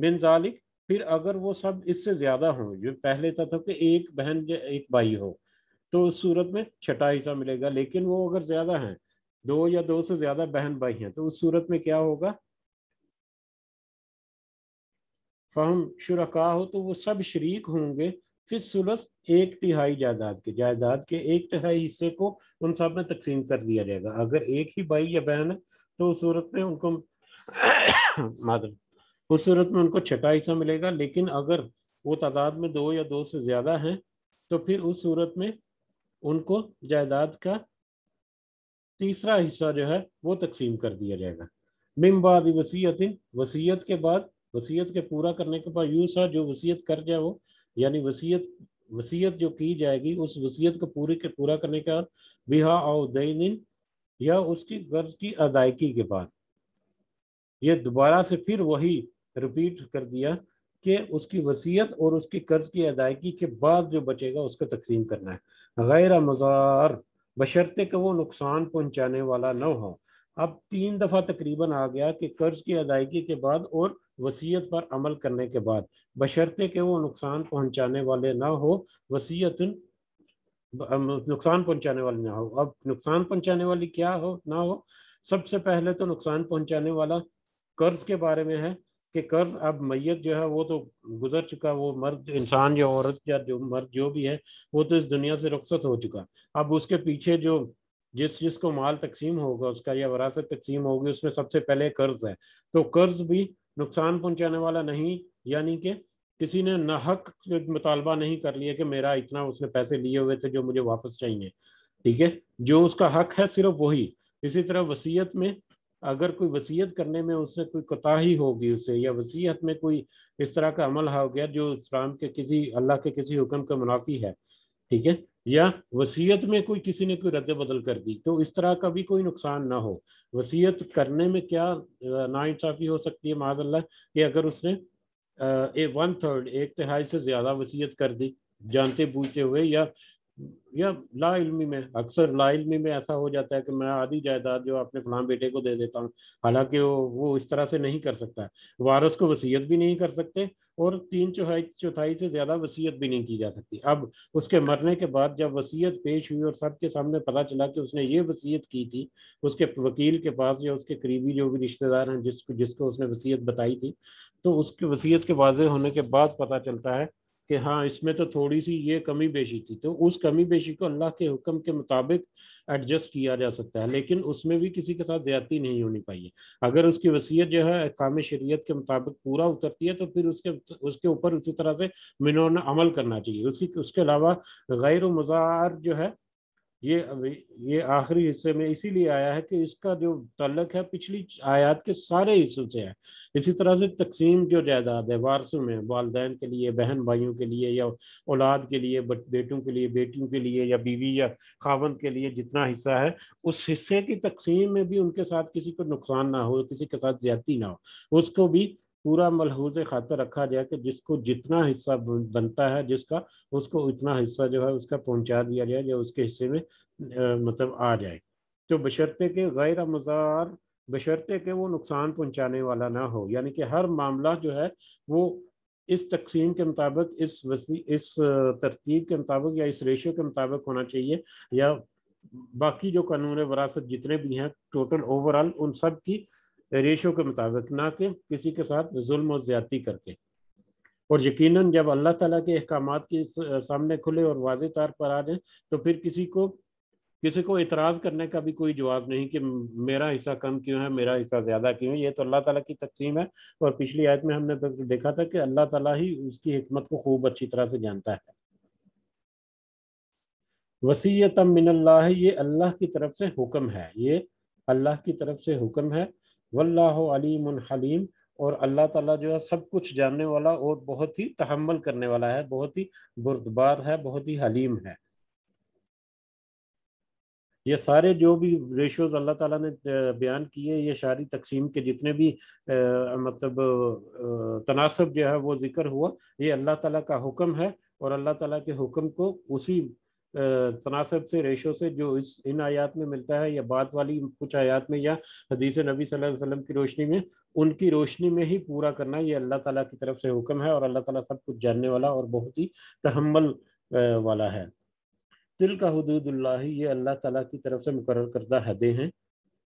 मिन जालिक फिर अगर वो सब इससे ज्यादा हो जो पहले था तो था कि एक बहन या एक भाई हो तो उस सूरत में छठा हिस्सा मिलेगा लेकिन वो अगर ज्यादा है दो या दो से ज्यादा बहन भाई हैं तो उस सूरत में क्या होगा फहम शुरका हो तो वो सब शरीक होंगे फिर सुलस एक तिहाई जायदाद के जायदाद के एक तिहाई हिस्से को उन सब में तकसीम कर दिया जाएगा अगर एक ही भाई या बहन है तो उस सूरत में उनको मादर उस सूरत में उनको छठा हिस्सा मिलेगा लेकिन अगर वो तादाद में दो या दो से ज़्यादा हैं तो फिर उस सूरत में उनको जायदाद का तीसरा हिस्सा जो है वो तकसीम कर दिया जाएगा मिमबाद वसीयत वसीयत के बाद वसीयत के पूरा करने के बाद यूसा जो वसीयत कर जाए वो यानी वसीयत वसीयत जो की जाएगी उस वसीयत को पूरी के पूरा करने के बाद बिहा दिन या उसकी गर्ज की अदायगी के बाद ये दोबारा से फिर वही रिपीट कर दिया कि उसकी वसीयत और उसकी कर्ज की अदायगी के बाद जो बचेगा उसको तकसीम करना है गैर मज़ार बशर्ते के वो नुकसान पहुंचाने वाला ना हो अब तीन दफ़ा तकरीबन आ गया कि कर्ज की अदायगी के बाद और वसीयत पर अमल करने के बाद बशर्ते के वो नुकसान पहुंचाने वाले ना हो वसीयत नुकसान पहुंचाने वाले ना हो अब नुकसान पहुंचाने वाली क्या हो ना हो सबसे पहले तो नुकसान पहुंचाने वाला कर्ज के बारे में है कि कर्ज अब मैयत जो है वो तो गुजर चुका वो मर्द इंसान या औरत या जो मर्द जो भी है वो तो इस दुनिया से रुखसत हो चुका अब उसके पीछे जो जिस जिसको माल तकसीम होगा उसका या वरासत तकसीम होगी उसमें सबसे पहले कर्ज है तो कर्ज भी नुकसान पहुंचाने वाला नहीं यानी कि किसी ने नाहक मुतालबा नहीं कर लिया कि मेरा इतना उसने पैसे लिए हुए थे जो मुझे वापस चाहिए ठीक है जो उसका हक है सिर्फ वही इसी तरह वसीयत में अगर कोई वसीयत करने में उससे कोई कोताही होगी उसे या वसीयत में कोई इस तरह का अमल हो गया जो इस्लाम के किसी अल्लाह के किसी हुक्म का मुनाफी है ठीक है या वसीयत में कोई किसी ने कोई रद्द बदल कर दी तो इस तरह का भी कोई नुकसान ना हो वसीयत करने में क्या नाइंसाफ़ी हो सकती है माजल्ला कि अगर उसने वन थर्ड एक तिहाई से ज़्यादा वसीयत कर दी जानते बूझते हुए या या इलमी में अक्सर लाइलमी में ऐसा हो जाता है कि मैं आधी जायदाद जो अपने फलां बेटे को दे देता हूँ हालांकि वो वो इस तरह से नहीं कर सकता है वारस को वसीयत भी नहीं कर सकते और तीन चौथाई चौथाई से ज़्यादा वसीयत भी नहीं की जा सकती अब उसके मरने के बाद जब वसीयत पेश हुई और सबके सामने पता चला कि उसने ये वसीयत की थी उसके वकील के पास या उसके करीबी जो भी रिश्तेदार हैं जिसको जिसको उसने वसीयत बताई थी तो उसकी वसीयत के वाजे होने के बाद पता चलता है कि हाँ इसमें तो थोड़ी सी ये कमी बेशी थी तो उस कमी बेशी को अल्लाह के हुक्म के मुताबिक एडजस्ट किया जा सकता है लेकिन उसमें भी किसी के साथ ज्यादती नहीं होनी पाई अगर उसकी वसीयत जो है काम शरीयत के मुताबिक पूरा उतरती है तो फिर उसके उसके ऊपर उसी तरह से मिनोन अमल करना चाहिए उसी उसके अलावा गैर मज़ार जो है ये ये आखिरी हिस्से में इसीलिए आया है कि इसका जो तलक है पिछली आयात के सारे हिस्सों से है इसी तरह से तकसीम जो जायदाद है वारसों में वालदेन के लिए बहन भाइयों के लिए या औलाद के लिए बेटों के लिए बेटियों के लिए या बीवी या खावंद के लिए जितना हिस्सा है उस हिस्से की तकसीम में भी उनके साथ किसी को नुकसान ना हो किसी के साथ ज्यादी ना हो उसको भी पूरा मलहूज खातर रखा जाए कि जिसको जितना हिस्सा बनता है जिसका उसको उतना हिस्सा जो है उसका पहुंचा दिया जाए या उसके हिस्से में आ, मतलब आ जाए तो बशर्ते के गैर मज़ार बशर्ते के वो नुकसान पहुंचाने वाला ना हो यानी कि हर मामला जो है वो इस तकसीम के मुताबिक इस वसी इस तरतीब के मुताबिक या इस रेशो के मुताबिक होना चाहिए या बाकी जो कानून वरासत जितने भी हैं टोटल ओवरऑल उन सब की रेशो के मुताबिक ना कि किसी के साथ जुल्म और ज्यादती करके और यकीनन जब अल्लाह ताला के अहकाम के सामने खुले और वाज तौर पर आ जाए तो फिर किसी को किसी को इतराज़ करने का भी कोई जवाब नहीं कि मेरा हिस्सा कम क्यों है मेरा हिस्सा ज़्यादा क्यों है ये तो अल्लाह ताला की तकसीम है और पिछली आयत में हमने देखा था कि अल्लाह ताला ही उसकी हमत को खूब अच्छी तरह से जानता है वसीयत मिनल्ला ये अल्लाह की तरफ से हुक्म है ये अल्लाह की तरफ से हुक्म है वल्लाह हलीम और अल्लाह ताला जो है सब कुछ जानने वाला और बहुत ही तहमल करने वाला है बहुत ही बुरदबार है बहुत ही हलीम है ये सारे जो भी रेशोज अल्लाह ताला ने बयान किए ये शारी तकसीम के जितने भी आ, मतलब तनासब जो है वो जिक्र हुआ ये अल्लाह ताला का हुक्म है और अल्लाह ताला के हुक्म को उसी तनासब से रेशो से जो इस इन आयात में मिलता है या बात वाली कुछ आयात में या हदीस नबी वसल्लम की रोशनी में उनकी रोशनी में ही पूरा करना ये अल्लाह ताला की तरफ से हुक्म है और अल्लाह ताला सब कुछ जानने वाला और बहुत ही तहमल वाला है तिल का हदूदुल्ला ये अल्लाह ताला की तरफ से मुकर करदा हदें हैं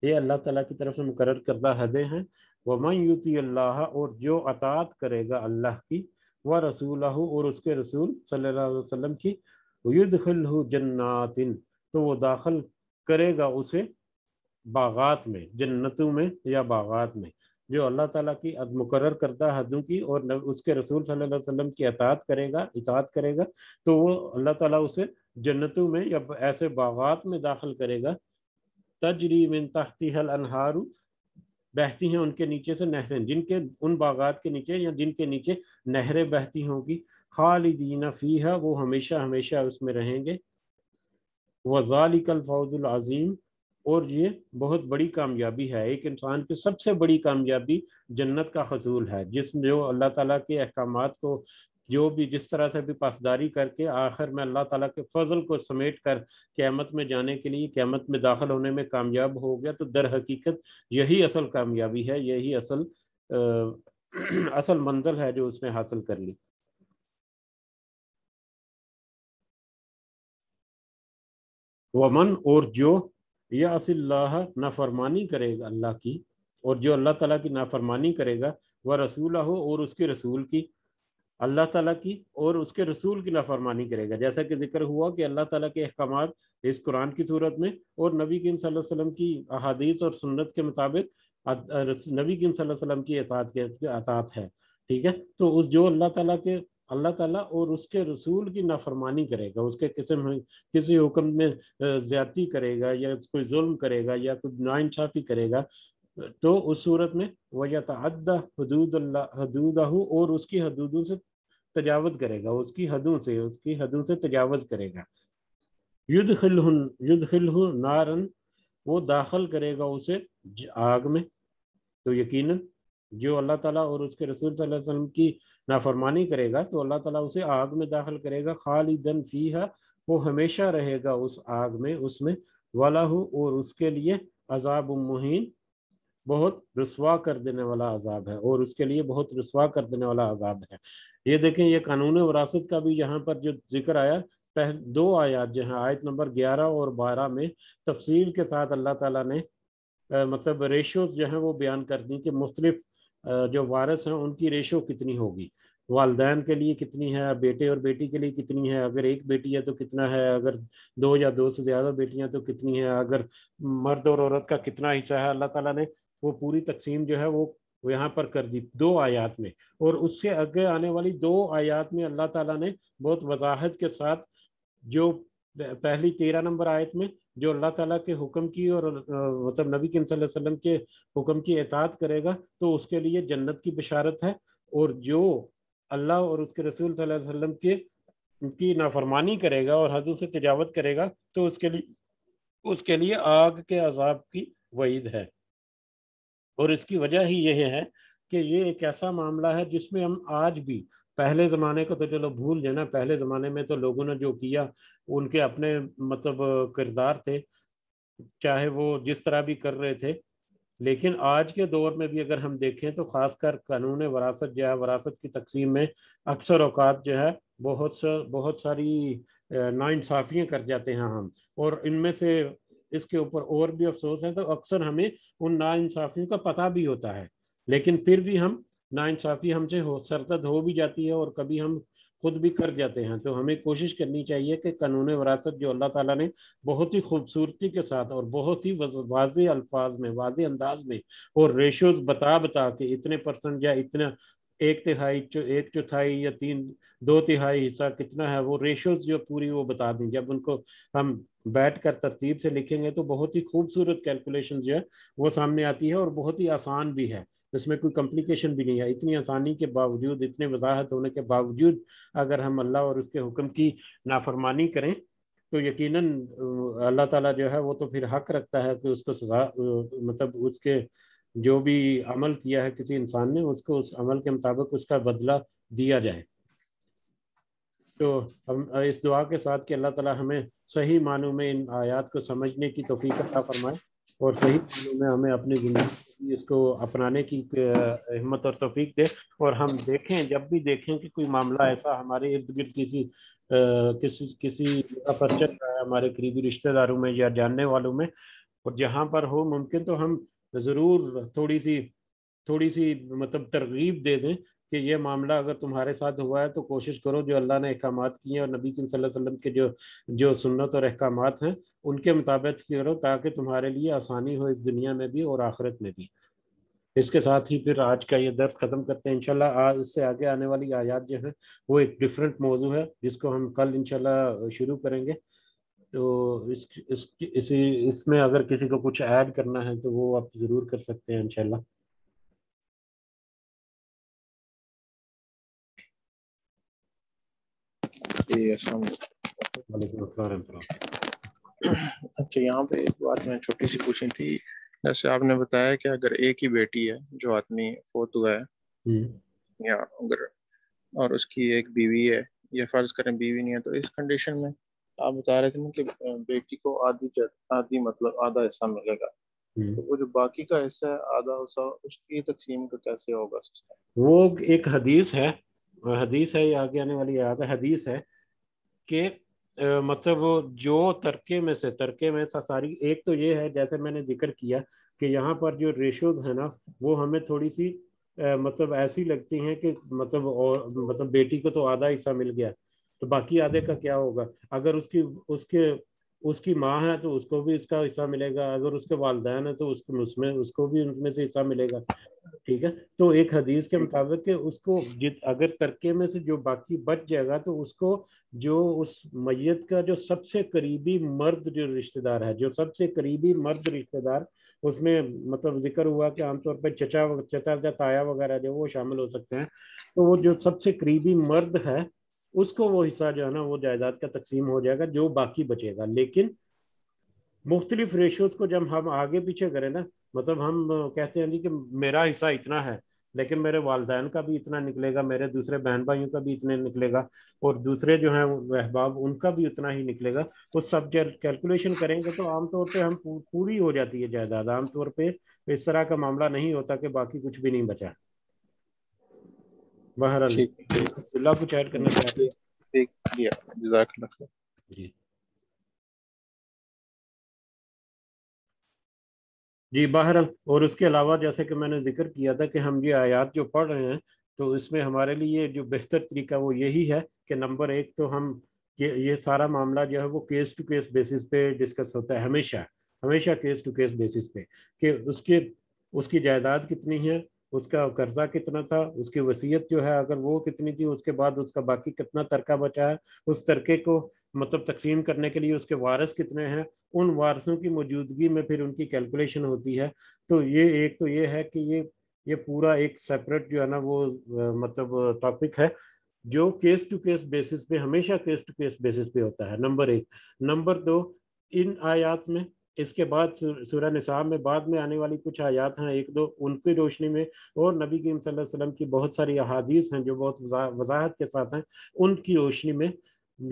ये अल्लाह तला की तरफ से मुकर करदा हदें हैं वमन यूती अल्लाह और जो अतात करेगा अल्लाह की व रसूल और उसके रसूल सल्लल्लाहु अलैहि वसल्लम की जन्नातिन तो वो दाखिल करेगा उसे बागात में जन्नतों में या बागात में जो अल्लाह ताला की मुकर करदा हदों की और उसके रसूल सल्लल्लाहु अलैहि वसल्लम की अतात करेगा इतात करेगा तो वो अल्लाह ताला उसे जन्नतों में या ऐसे बागात में दाखिल करेगा तजरी मिन तहती हल अनहारू बहती हैं उनके नीचे से नहरें जिनके उन बागात के नीचे या जिनके नीचे नहरें बहती होंगी खालिदीना फ़ी है वो हमेशा हमेशा उसमें रहेंगे वजालिकल फौजुल अज़ीम और ये बहुत बड़ी कामयाबी है एक इंसान की सबसे बड़ी कामयाबी जन्नत का हजूल है जिसमें जो अल्लाह ताला के अहकाम को जो भी जिस तरह से भी पासदारी करके आखिर में अल्लाह ताला के फजल को समेट कर क़्यामत में जाने के लिए क़्यामत में दाखिल होने में कामयाब हो गया तो दर हकीकत यही असल कामयाबी है यही असल आ, असल मंजिल है जो उसने हासिल कर ली वमन और जो या असिल्ला नाफरमानी करेगा अल्लाह की और जो अल्लाह ताला की नाफरमानी करेगा वह रसूल हो और उसके रसूल की अल्लाह ताला की और उसके रसूल की नाफरमानी करेगा जैसा कि जिक्र हुआ कि अल्लाह ताला के अहकाम इस कुरान की सूरत में और नबी किम सल्लम की अहादीस और सुन्नत के मुताबिक नबी किम सल्लम की अतात के अतात है ठीक है तो उस जो अल्लाह ताला के अल्लाह ताला और उसके रसूल की नाफरमानी करेगा उसके किसी किसी हुक्म में ज्यादती करेगा या कोई जुल्म करेगा या कोई नाइंसाफ़ी करेगा तो उस सूरत में वह तद्दा हदूद और उसकी हदूदों से तजावज करेगा उसकी हदों से उसकी हदों से तजावज करेगा युद्ध खिलहन युद्ध खिलहु नारन वो दाखिल करेगा उसे आग में तो यकीन जो अल्लाह ताला और उसके रसूल वसल्लम की नाफरमानी करेगा तो अल्लाह ताला उसे आग में दाखिल करेगा खाली खालिदन फीहा वो हमेशा रहेगा उस आग में उसमें वाला हो और उसके लिए अजाब मुहिन बहुत रसवा कर देने वाला अजाब है और उसके लिए बहुत रसवा कर देने वाला अजाब है ये देखें ये कानून वरासत का भी यहाँ पर जो जिक्र आया पह दो आयात जो है आयत नंबर ग्यारह और बारह में तफसील के साथ अल्लाह ताला ने आ, मतलब रेशोज जो हैं वो बयान कर दी कि मुख्तलिफ जो वारस हैं उनकी रेशो कितनी होगी वालदेन के लिए कितनी है बेटे और बेटी के लिए कितनी है अगर एक बेटी है तो कितना है अगर दो या दो से ज़्यादा बेटियां तो कितनी है अगर मर्द और औरत का कितना हिस्सा है अल्लाह ताला ने वो पूरी तकसीम जो है वो यहाँ पर कर दी दो आयात में और उससे आगे आने वाली दो आयात में अल्लाह तला ने बहुत वजाहत के साथ जो पहली तेरह नंबर आयत में जो अल्लाह ताला के हुक्म की और मतलब नबी किम वसल्लम के हुक्म की एतात करेगा तो उसके लिए जन्नत की बशारत है और जो अल्लाह और उसके रसूल वसल्लम के की नाफरमानी करेगा और हदों से तजावत करेगा तो उसके लिए उसके लिए आग के अजाब की वईद है और इसकी वजह ही यह है कि ये एक ऐसा मामला है जिसमें हम आज भी पहले ज़माने को तो चलो भूल जाना पहले ज़माने में तो लोगों ने जो किया उनके अपने मतलब किरदार थे चाहे वो जिस तरह भी कर रहे थे लेकिन आज के दौर में भी अगर हम देखें तो ख़ासकर कानून वरासत जो है वरासत की तकसीम में अक्सर अवकात जो है बहुत सा, बहुत सारी नाानसाफ़ियाँ कर जाते हैं हम और इनमें से इसके ऊपर और भी अफसोस है तो अक्सर हमें उन नाानसाफ़ियों का पता भी होता है लेकिन फिर भी हम नाानसाफ़ी हमसे हो सरतद हो भी जाती है और कभी हम खुद भी कर जाते हैं तो हमें कोशिश करनी चाहिए कि कानून वरासत जो अल्लाह ताला ने बहुत ही खूबसूरती के साथ और बहुत ही वाज अल्फाज में वाज अंदाज में और रेशोज़ बता बता के इतने परसेंट या इतना एक तिहाई एक चौथाई या तीन दो तिहाई हिस्सा कितना है वो रेशोज जो पूरी वो बता दें जब उनको हम बैठ कर तरतीब से लिखेंगे तो बहुत ही खूबसूरत कैलकुलेशन जो है वो सामने आती है और बहुत ही आसान भी है इसमें कोई कम्प्लिकेशन भी नहीं है इतनी आसानी के बावजूद इतने वजाहत होने के बावजूद अगर हम अल्लाह और उसके हुक्म की नाफरमानी करें तो यकीनन अल्लाह ताला जो है वो तो फिर हक रखता है कि उसको सजा मतलब उसके जो भी अमल किया है किसी इंसान ने उसको उस अमल के मुताबिक उसका बदला दिया जाए तो हम इस दुआ के साथ कि अल्लाह ताला हमें सही मानों में इन आयात को समझने की तोफ़ी अता फरमाए और सही मानों में हमें अपनी ज़िंदगी इसको अपनाने की हिम्मत और तोफीक दे और हम देखें जब भी देखें कि कोई मामला ऐसा हमारे इर्द गिर्द किसी किसी किसी पर चल रहा है हमारे करीबी रिश्तेदारों में या जानने वालों में और जहाँ पर हो मुमकिन तो हम ज़रूर थोड़ी सी थोड़ी सी मतलब तरगीब दे दें कि यह मामला अगर तुम्हारे साथ हुआ है तो कोशिश करो जो अल्लाह ने अहकाम किए हैं और नबी वसल्लम के जो जो सुन्नत और अहकाम हैं उनके मुताबिक करो ताकि तुम्हारे लिए आसानी हो इस दुनिया में भी और आखिरत में भी इसके साथ ही फिर आज का ये दर्स ख़त्म करते हैं इनशाला आज इससे आगे आने वाली आयात जो है वो एक डिफरेंट मौजू है जिसको हम कल इनशाला शुरू करेंगे तो इस, इस इस इसमें अगर किसी को कुछ ऐड करना है तो वो आप ज़रूर कर सकते हैं इंशाल्लाह अच्छा यहाँ पे एक बात मैं छोटी सी पूछनी थी जैसे आपने बताया कि अगर एक ही बेटी है जो आदमी फोत हुआ है हम्म। या अगर और उसकी एक बीवी है या फर्ज करें बीवी नहीं है तो इस कंडीशन में आप बता रहे थे ना कि बेटी को आधी आधी मतलब आधा हिस्सा मिलेगा हम्म। तो वो जो बाकी का हिस्सा है आधा हिस्सा उसकी तकसीम का कैसे होगा वो एक हदीस है हदीस है आगे आने वाली याद है हदीस है कि मतलब वो जो तरके में से तरके में सा सारी एक तो ये है जैसे मैंने जिक्र किया कि यहाँ पर जो रेशोज है ना वो हमें थोड़ी सी मतलब ऐसी लगती हैं कि मतलब और मतलब बेटी को तो आधा हिस्सा मिल गया तो बाकी आधे का क्या होगा अगर उसकी उसके उसकी माँ है तो उसको भी इसका हिस्सा मिलेगा अगर उसके वालदेन है तो उसके उसमें उसको भी उनमें से हिस्सा मिलेगा ठीक है तो एक हदीस के मुताबिक कि उसको जित अगर तरके में से जो बाकी बच जाएगा तो उसको जो उस मैयत का जो सबसे करीबी मर्द जो रिश्तेदार है जो सबसे करीबी मर्द रिश्तेदार उसमें मतलब जिक्र हुआ कि आमतौर पर चचा चचा या ताया वगैरह जो वो शामिल हो सकते हैं तो वो जो सबसे करीबी मर्द है उसको वो हिस्सा जो है ना वो जायदाद का तकसीम हो जाएगा जो बाकी बचेगा लेकिन मुख्तलिफ रेशोज को जब हम आगे पीछे करें ना मतलब हम कहते हैं जी कि मेरा हिस्सा इतना है लेकिन मेरे वालदेन का भी इतना निकलेगा मेरे दूसरे बहन भाइयों का भी इतने निकलेगा और दूसरे जो है अहबाब उनका भी उतना ही निकलेगा तो सब जब कैलकुलेशन करेंगे तो आमतौर पर हम पूरी हो जाती है जायदाद आमतौर पर इस तरह का मामला नहीं होता कि बाकी कुछ भी नहीं बचा बहरहाल अब्दुल्ला कुछ ऐड करना चाहते हैं जी जी बहरहाल और उसके अलावा जैसे कि मैंने जिक्र किया था कि हम ये आयात जो पढ़ रहे हैं तो इसमें हमारे लिए जो बेहतर तरीका वो यही है कि नंबर एक तो हम ये ये सारा मामला जो है वो केस टू केस बेसिस पे डिस्कस होता है हमेशा हमेशा केस टू केस बेसिस पे कि उसके उसकी जायदाद कितनी है उसका कर्जा कितना था उसकी वसीयत जो है अगर वो कितनी थी उसके बाद उसका बाकी कितना तरका बचा है उस तरके को मतलब तकसीम करने के लिए उसके वारस कितने हैं उन वारसों की मौजूदगी में फिर उनकी कैलकुलेशन होती है तो ये एक तो ये है कि ये ये पूरा एक सेपरेट जो है ना वो मतलब टॉपिक है जो केस टू केस बेसिस पे हमेशा केस टू केस बेसिस पे होता है नंबर एक नंबर दो इन आयात में इसके बाद सूर्य निसाब में बाद में आने वाली कुछ आयात हैं एक दो उनकी रोशनी में और नबी करीम वसल्लम की बहुत सारी अहादीस हैं जो बहुत वजाहत के साथ हैं उनकी रोशनी में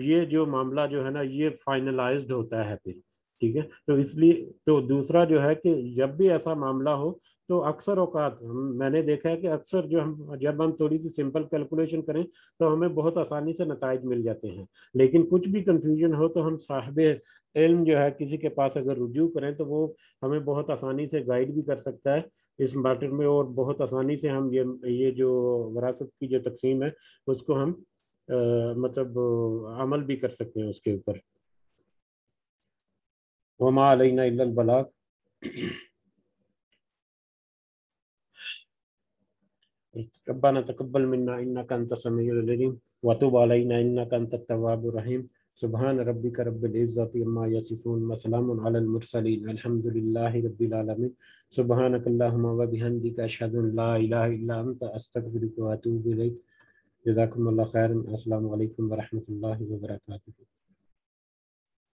ये जो मामला जो है ना ये फाइनलाइज्ड होता है फिर ठीक है तो इसलिए तो दूसरा जो है कि जब भी ऐसा मामला हो तो अक्सर औकात मैंने देखा है कि अक्सर जो हम जब हम थोड़ी सी सिंपल कैलकुलेशन करें तो हमें बहुत आसानी से नतज मिल जाते हैं लेकिन कुछ भी कन्फ्यूजन हो तो हम साहब इल्म जो है किसी के पास अगर रुजू करें तो वो हमें बहुत आसानी से गाइड भी कर सकता है इस मैटर में और बहुत आसानी से हम ये ये जो वरासत की जो तकसीम है उसको हम आ, मतलब अमल भी कर सकते हैं उसके ऊपर وما علينا إلا البلاغ ربنا تقبل منا إنك أنت السميع العليم وتوب علينا إنك أنت التواب الرحيم سبحان ربك رب العزة عما يصفون وسلام على المرسلين الحمد لله رب العالمين سبحانك اللهم وبحمدك أشهد أن لا إله إلا أنت أستغفرك وأتوب إليك جزاكم الله خيرا السلام عليكم ورحمة الله وبركاته